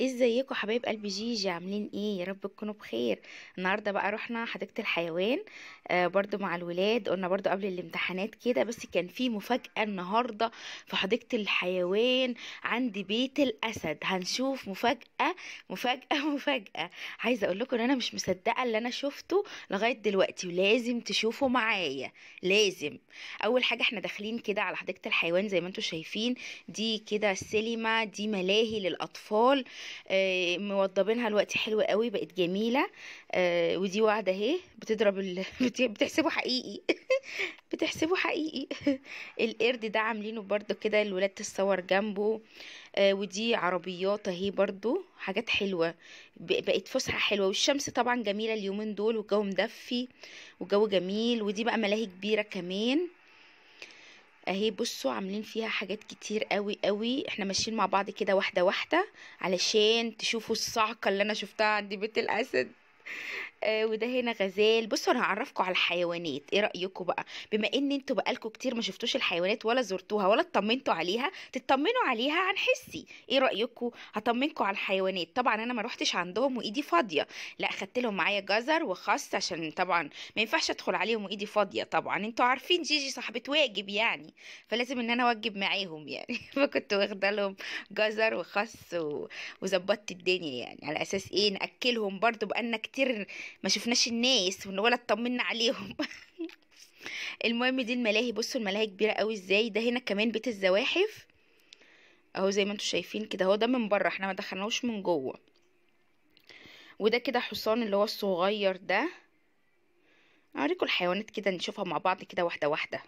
إيه ازيكم حبايب قلب جيجي عاملين ايه يا رب تكونوا بخير النهارده بقى رحنا حديقه الحيوان آه برضو مع الولاد قلنا برضو قبل الامتحانات كده بس كان في مفاجاه النهارده في حديقه الحيوان عند بيت الاسد هنشوف مفاجاه مفاجاه مفاجاه عايزه اقول لكم ان انا مش مصدقه اللي انا شفته لغايه دلوقتي ولازم تشوفوا معايا لازم اول حاجه احنا داخلين كده على حديقه الحيوان زي ما انتم شايفين دي كده السينما دي ملاهي للاطفال آه، موضبينها الوقت حلو قوي بقت جميله آه، ودي واحدة اهي بتضرب ال... بتحسبه حقيقي بتحسبه حقيقي القرد ده عاملينه برضو كده الولاد تتصور جنبه آه، ودي عربيات اهي برضو حاجات حلوه بقت فسحه حلوه والشمس طبعا جميله اليومين دول والجو مدفي والجو جميل ودي بقى ملاهي كبيره كمان اهي بصوا عاملين فيها حاجات كتير قوي قوي احنا ماشيين مع بعض كده واحده واحده علشان تشوفوا الصعقه اللي انا شفتها عند بيت الاسد آه وده هنا غزال بصوا انا هعرفكم على الحيوانات ايه رايكم بقى بما ان انتوا بقالكم كتير ما شفتوش الحيوانات ولا زرتوها ولا اطمنتوا عليها تطمنوا عليها عن حسي ايه رايكم هطمنكم على الحيوانات طبعا انا ما روحتش عندهم وايدي فاضيه لا خدت لهم معايا جزر وخس عشان طبعا ما ينفعش ادخل عليهم وايدي فاضيه طبعا انتوا عارفين جيجي صاحبه واجب يعني فلازم ان انا اوجب معاهم يعني فكنت واخده لهم جزر وخس و... وظبطت الدنيا يعني على اساس ايه ناكلهم برضو بقالنا كتير ما شفناش الناس ولا اطمنا عليهم المهم دي الملاهي بصوا الملاهي كبيره قوي ازاي ده هنا كمان بيت الزواحف اهو زي ما انتم شايفين كده هو ده من بره احنا ما دخلناهوش من جوه وده كده حصان اللي هو الصغير ده اوريكم الحيوانات كده نشوفها مع بعض كده واحده واحده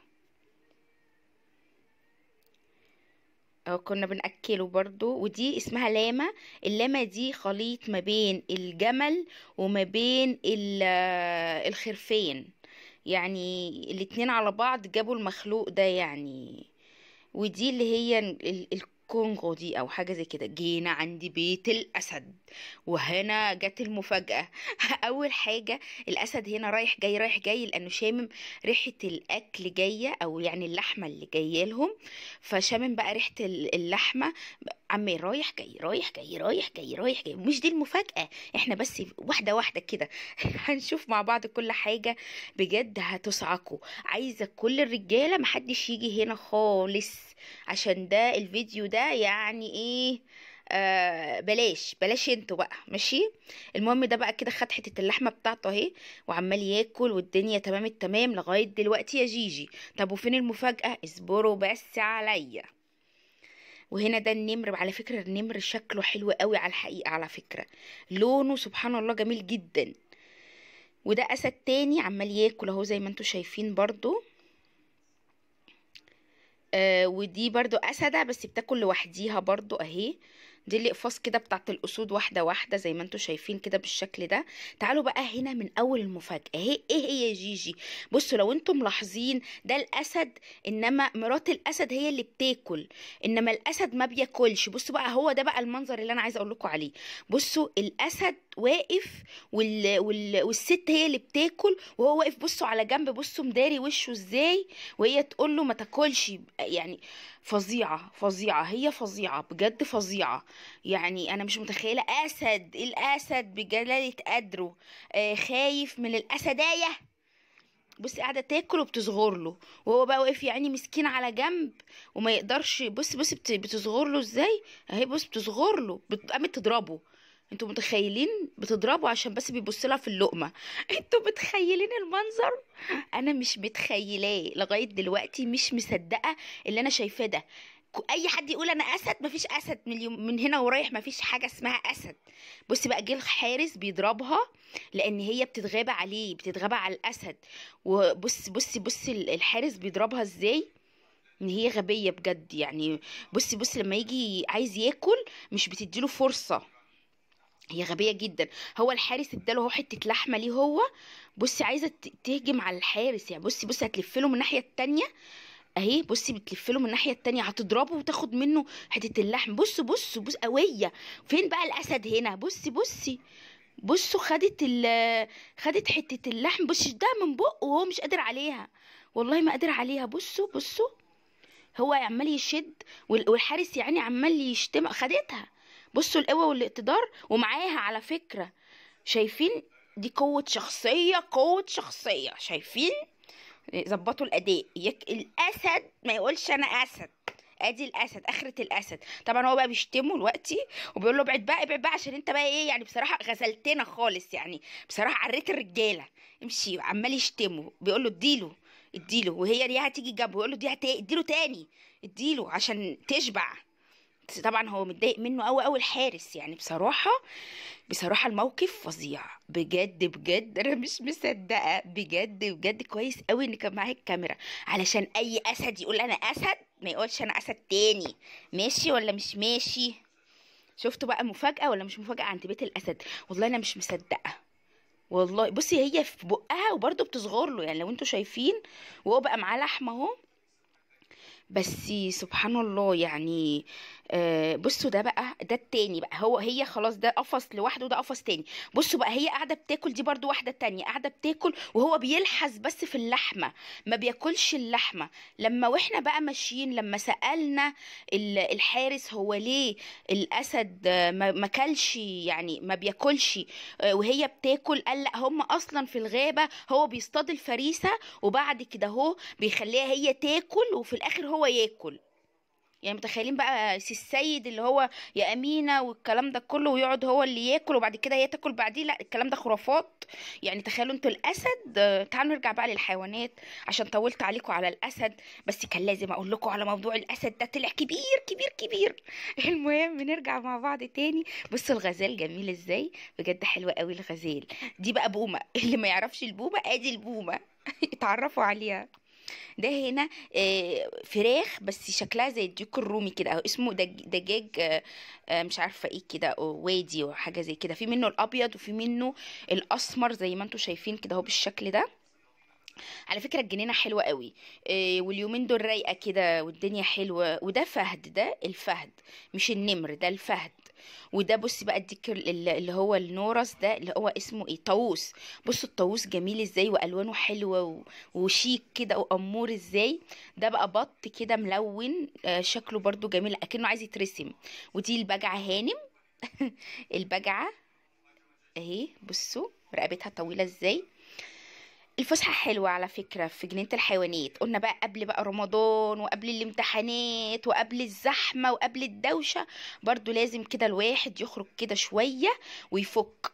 آه، كنا بنأكله برضو ودي اسمها لامة اللامة دي خليط ما بين الجمل وما بين آه، الخرفين يعني الاتنين على بعض جابوا المخلوق ده يعني ودي اللي هي الكونغو دي او حاجه زي كده جينا عند بيت الاسد وهنا جت المفاجاه اول حاجه الاسد هنا رايح جاي رايح جاي لانه شامم ريحه الاكل جايه او يعني اللحمه اللي جايه لهم فشامم بقى ريحه اللحمه عمال رايح جاي رايح جاي رايح جاي رايح جاي مش دي المفاجأة احنا بس واحدة واحدة كده هنشوف مع بعض كل حاجة بجد هتصعقوا عايزة كل الرجالة محدش يجي هنا خالص عشان ده الفيديو ده يعني ايه آه بلاش بلاش انتوا بقى ماشي المهم ده بقى كده خد حته اللحمه بتاعته اهي وعمال ياكل والدنيا تمام التمام لغايه دلوقتي يا جيجي طب وفين المفاجاه اصبروا بس عليا وهنا ده النمر على فكرة النمر شكله حلو قوي على الحقيقة على فكرة لونه سبحان الله جميل جدا وده أسد تاني عمال ياكل اهو زي ما انتوا شايفين برضو آه ودي برضو أسدة بس بتاكل لوحديها برضو أهي دي الاقفاص كده بتاعت الاسود واحده واحده زي ما انتم شايفين كده بالشكل ده تعالوا بقى هنا من اول المفاجاه هي ايه هي إيه جيجي بصوا لو انتم ملاحظين ده الاسد انما مرات الاسد هي اللي بتاكل انما الاسد ما بياكلش بصوا بقى هو ده بقى المنظر اللي انا عايزه اقول لكم عليه بصوا الاسد واقف وال... وال... والست هي اللي بتاكل وهو واقف بصوا على جنب بصوا مداري وشه ازاي وهي تقول له ما تاكلش يعني فظيعه فظيعه هي فظيعه بجد فظيعه يعني انا مش متخيله اسد إيه الاسد بجلاله قدره آه خايف من الاسدايه بصي قاعده تاكل وبتصغر له وهو بقى واقف يعني مسكين على جنب وما يقدرش بصي بصي بتصغر له ازاي اهي بصي بتصغر له قامت تضربه انتوا متخيلين بتضربه عشان بس بيبص لها في اللقمه انتوا متخيلين المنظر انا مش متخيلاه لغايه دلوقتي مش مصدقه اللي انا شايفاه ده اي حد يقول انا اسد مفيش اسد من, من هنا ورايح مفيش حاجه اسمها اسد بصي بقى جه الحارس بيضربها لان هي بتتغاب عليه بتتغاب على الاسد وبص بصي بصي الحارس بيضربها ازاي ان هي غبيه بجد يعني بصي بصي لما يجي عايز ياكل مش بتديله فرصه هي غبية جدا هو الحارس اداله اهو حتة لحمة ليه هو بصي عايزة تهجم على الحارس يعني بصي بصي هتلفله من الناحية التانية اهي بصي بتلفله من الناحيه التانية هتضربه وتاخد منه حته اللحم بص بص بص قويه فين بقى الاسد هنا بصي بصي بصوا خدت ال خدت حته اللحم بص ده من بقه وهو مش قادر عليها والله ما قادر عليها بصوا بصوا هو عمال يشد والحارس يعني عمال يشتم خدتها بصوا القوة والاقتدار ومعاها على فكرة شايفين دي قوة شخصية قوة شخصية شايفين ظبطوا الأداء يك الأسد ما يقولش أنا أسد ادي الاسد اخره الاسد طبعا هو بقى بيشتمه دلوقتي وبيقول له ابعد بقى ابعد بقى عشان انت بقى ايه يعني بصراحه غزلتنا خالص يعني بصراحه عريت الرجاله امشي عمال يشتمه بيقول له اديله اديله وهي ليها هتيجي جنبه يقول له دي اديله تاني اديله عشان تشبع طبعا هو متضايق منه قوي قوي الحارس يعني بصراحه بصراحه الموقف فظيع بجد بجد انا مش مصدقه بجد بجد كويس قوي ان كان معايا الكاميرا علشان اي اسد يقول انا اسد ما يقولش انا اسد تاني ماشي ولا مش ماشي شفتوا بقى مفاجاه ولا مش مفاجاه عند بيت الاسد والله انا مش مصدقه والله بصي هي في بقها وبرده بتصغر له يعني لو انتوا شايفين وهو بقى معاه لحمه اهو بس سبحان الله يعني آه، بصوا ده بقى ده التاني بقى هو هي خلاص ده قفص لوحده وده قفص تاني بصوا بقى هي قاعده بتاكل دي برده واحده تانية قاعده بتاكل وهو بيلحس بس في اللحمه ما بياكلش اللحمه لما واحنا بقى ماشيين لما سالنا الحارس هو ليه الاسد ما كلش يعني ما بياكلش آه، وهي بتاكل قال لا هم اصلا في الغابه هو بيصطاد الفريسه وبعد كده هو بيخليها هي تاكل وفي الاخر هو ياكل يعني متخيلين بقى السيد اللي هو يا امينه والكلام ده كله ويقعد هو اللي ياكل وبعد كده هي تاكل بعديه لا الكلام ده خرافات يعني تخيلوا انتوا الاسد تعالوا نرجع بقى للحيوانات عشان طولت عليكم على الاسد بس كان لازم اقول لكم على موضوع الاسد ده طلع كبير كبير كبير المهم نرجع مع بعض تاني بصوا الغزال جميل ازاي بجد حلوه قوي الغزال دي بقى بومه اللي ما يعرفش البومه ادي البومه اتعرفوا عليها ده هنا آه، فراخ بس شكلها زي الديك الرومي كده او اسمه دجاج آه، مش عارفه ايه كده وادي وحاجه زي كده في منه الابيض وفي منه الاسمر زي ما انتم شايفين كده اهو بالشكل ده على فكره الجنينه حلوه قوي إيه واليومين دول رايقه كده والدنيا حلوه وده فهد ده الفهد مش النمر ده الفهد وده بص بقى اديك اللي هو النورس ده اللي هو اسمه ايه طاووس بصوا الطاووس جميل ازاي والوانه حلوه وشيك كده وامور ازاي ده بقى بط كده ملون آه، شكله برده جميل اكنه عايز يترسم ودي البجعه هانم البجعه اهي بصوا رقبتها طويله ازاي الفسحة حلوة على فكرة في جنينة الحيوانات قلنا بقى قبل بقى رمضان وقبل الامتحانات وقبل الزحمة وقبل الدوشة برضو لازم كده الواحد يخرج كده شوية ويفك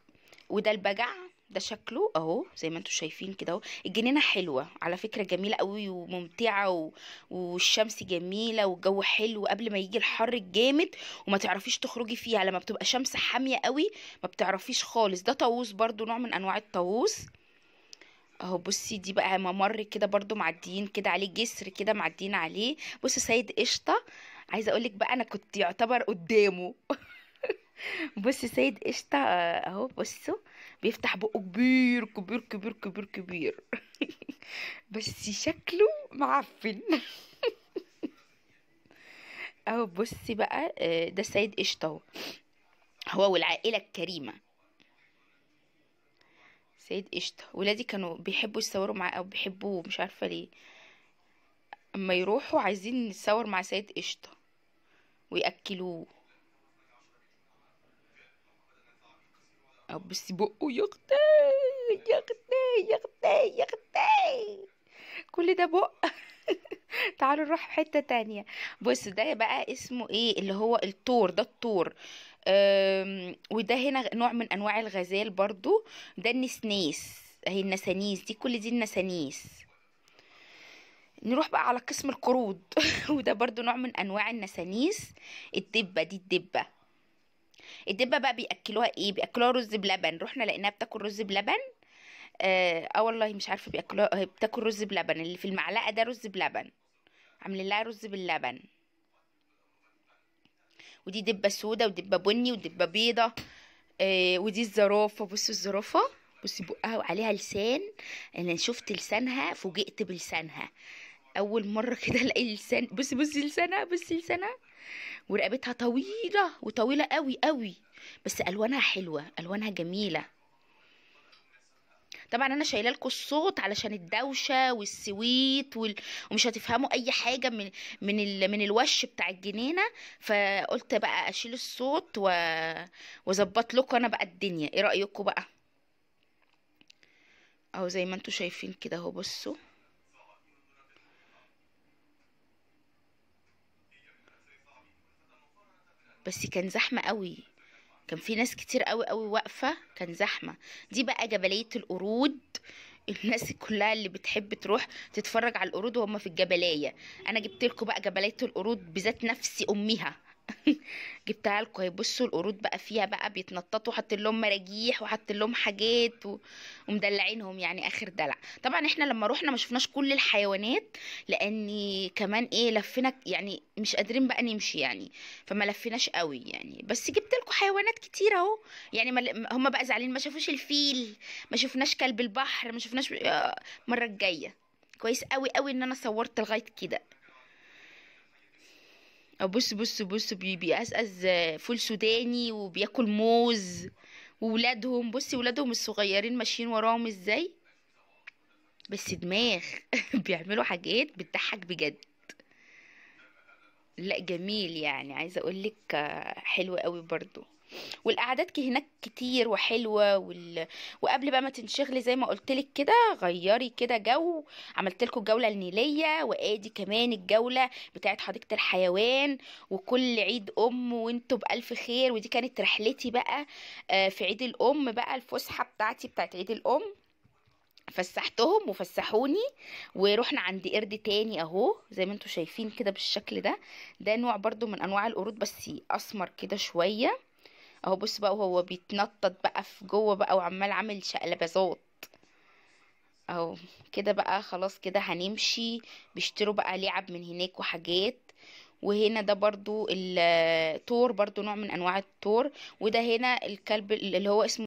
وده البجع ده شكله اهو زي ما انتم شايفين كده اهو الجنينه حلوه على فكره جميله قوي وممتعه و... والشمس جميله والجو حلو قبل ما يجي الحر الجامد وما تعرفيش تخرجي فيها لما بتبقى شمس حاميه قوي ما بتعرفيش خالص ده طاووس برضو نوع من انواع الطاووس اهو بصي دي بقى ممر كده برضو معديين كده عليه جسر كده معديين عليه بصي سيد قشطه عايزه اقولك بقى انا كنت يعتبر قدامه بصي سيد قشطه اهو بصوا بيفتح بقه كبير كبير كبير كبير كبير بس شكله معفن اهو بصي بقى آه، ده سيد قشطه هو والعائله الكريمه سيد قشطة ولادي كانوا بيحبوا يتصوروا معاه او بيحبوه مش عارفة ليه اما يروحوا عايزين نتصور مع سيد قشطة ويأكلوه او بس بقه يغطي يغطي يغطي يغطي كل ده بق تعالوا نروح في حتة تانية بص ده بقى اسمه ايه اللي هو التور ده التور وده هنا نوع من انواع الغزال برضو ده النسنيس هي النسانيس دي كل دي النسانيس نروح بقى على قسم القرود وده برضو نوع من انواع النسانيس الدبه دي الدبه الدبه بقى بياكلوها ايه بياكلوها رز بلبن رحنا لقيناها بتاكل رز بلبن اه, آه والله مش عارفه بياكلوها بتاكل رز بلبن اللي في المعلقه ده رز بلبن عاملين لها رز باللبن ودي دبة سودة ودبة بني ودبة بيضة آه، ودي الزرافة بصوا الزرافة بصي بقها وعليها لسان انا شفت لسانها فوجئت بلسانها اول مرة كده الاقي لسان بصي بصي لسانها بصي لسانها ورقبتها طويلة وطويلة قوي قوي بس الوانها حلوة الوانها جميلة طبعا انا شايله لكم الصوت علشان الدوشه والسويت وال... ومش هتفهموا اي حاجه من من ال... من الوش بتاع الجنينه فقلت بقى اشيل الصوت و... واظبط لكم انا بقى الدنيا ايه رايكم بقى اهو زي ما انتم شايفين كده اهو بصوا بس كان زحمه قوي كان في ناس كتير قوي قوي واقفه كان زحمه دي بقى جبليه القرود الناس كلها اللي بتحب تروح تتفرج على القرود وهم في الجبلايه انا جبت لكم بقى جبليه القرود بذات نفسي امها جبتها لكم بصوا القرود بقى فيها بقى بيتنططوا حاطين لهم مراجيح وحاطين لهم حاجات و... ومدلعينهم يعني اخر دلع طبعا احنا لما روحنا ما شفناش كل الحيوانات لان كمان ايه لفينا يعني مش قادرين بقى نمشي يعني فما لفيناش قوي يعني بس جبت لكم حيوانات كتير اهو يعني ما... هم بقى زعلانين ما شافوش الفيل ما شفناش كلب البحر ما شفناش آه، المره الجايه كويس قوي قوي ان انا صورت لغايه كده بص بص بص بيقزقز فول سوداني وبياكل موز وولادهم بصي ولادهم الصغيرين ماشيين وراهم ازاي بس دماغ بيعملوا حاجات بتضحك بجد لا جميل يعني عايزه اقولك حلو قوي برضو والقعدات هناك كتير وحلوه وال... وقبل بقى ما تنشغلي زي ما قلت لك كده غيري كده جو عملت لكم الجوله النيليه وادي كمان الجوله بتاعه حديقه الحيوان وكل عيد ام وانتوا بالف خير ودي كانت رحلتي بقى آه، في عيد الام بقى الفسحه بتاعتي بتاعه عيد الام فسحتهم وفسحوني ورحنا عند قرد تاني اهو زي ما انتوا شايفين كده بالشكل ده ده نوع برضو من انواع القرود بس اسمر كده شويه اهو بص بقى وهو بيتنطط بقى في جوه بقى وعمال عامل شقلبازات اهو كده بقى خلاص كده هنمشي بيشتروا بقى لعب من هناك وحاجات وهنا ده برضو التور برضو نوع من انواع التور وده هنا الكلب اللي هو اسمه